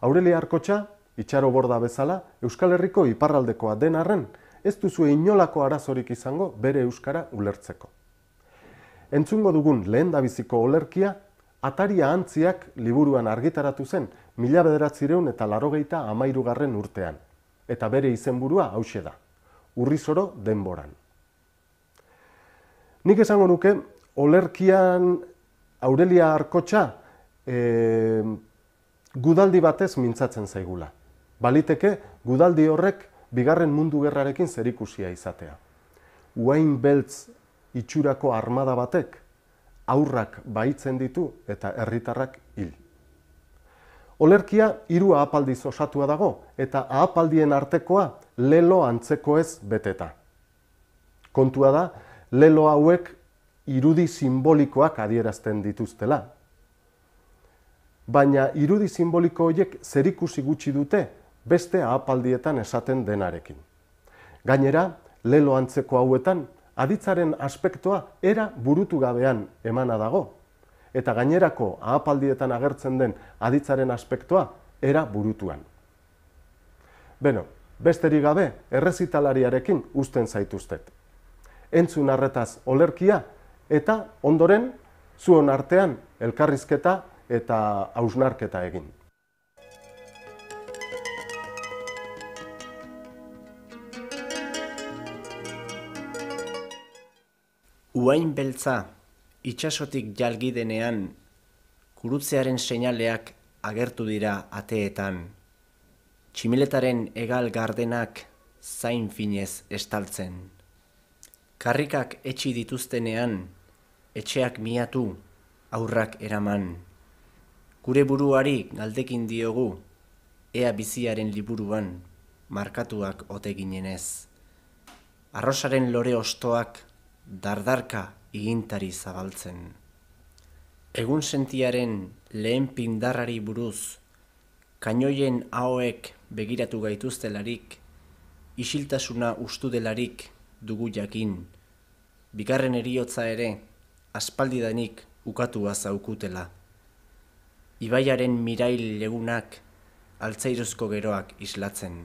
Aurelia Arkotxa, itxaro borda bezala, Euskal Herriko iparraldekoa den arren, ez duzu inolako arazorik izango bere Euskara ulertzeko. Entzungo dugun lehen dabiziko olerkia, ataria antziak liburuan argitaratu zen, mila bederatzireun eta larogeita amairugarren urtean, eta bere izenburua burua da, urrizoro denboran. Nik esango nuke, olerkian Aurelia Arkotxa, eh, gudaldi batez mintzatzen zaigula. Baliteke, gudaldi horrek bigarren mundu gerrarekin zerikusia izatea. Wayne Beltz itxurako armada batek aurrak baitzen ditu eta herritarrak hil. Olerkia hiru ahapaldiz osatua dago eta ahapaldien artekoa lelo antzeko ez beteta. Kontua da, lelo hauek irudi simbolikoak adierazten dituztela, baina irudi simboliko horiek zerikusi gutxi dute beste ahapaldietan esaten denarekin. Gainera, lelo antzeko hauetan, aditzaren aspektoa era burutu gabean emana dago, eta gainerako ahapaldietan agertzen den aditzaren aspektoa era burutuan. Beno, besterik gabe errezitalariarekin usten zaituztet. Entzun arretaz olerkia eta ondoren zuon artean elkarrizketa eta hausnarketa egin. Uain beltza, itxasotik jalgi kurutzearen seinaleak agertu dira ateetan. Tximiletaren egal gardenak zain finez estaltzen. Karrikak etxi dituztenean, etxeak miatu, aurrak eraman. Gure buruari galdekin diogu, ea biziaren liburuan, markatuak ote ginenez. Arrosaren lore ostoak dardarka igintari zabaltzen. Egun sentiaren lehen pindarrari buruz, kainoien ahoek begiratu gaituztelarik, isiltasuna ustu delarik dugu jakin, bikarren eriotza ere aspaldidanik ukatua zaukutela. Ibaiaren mirail legunak altzairozko geroak islatzen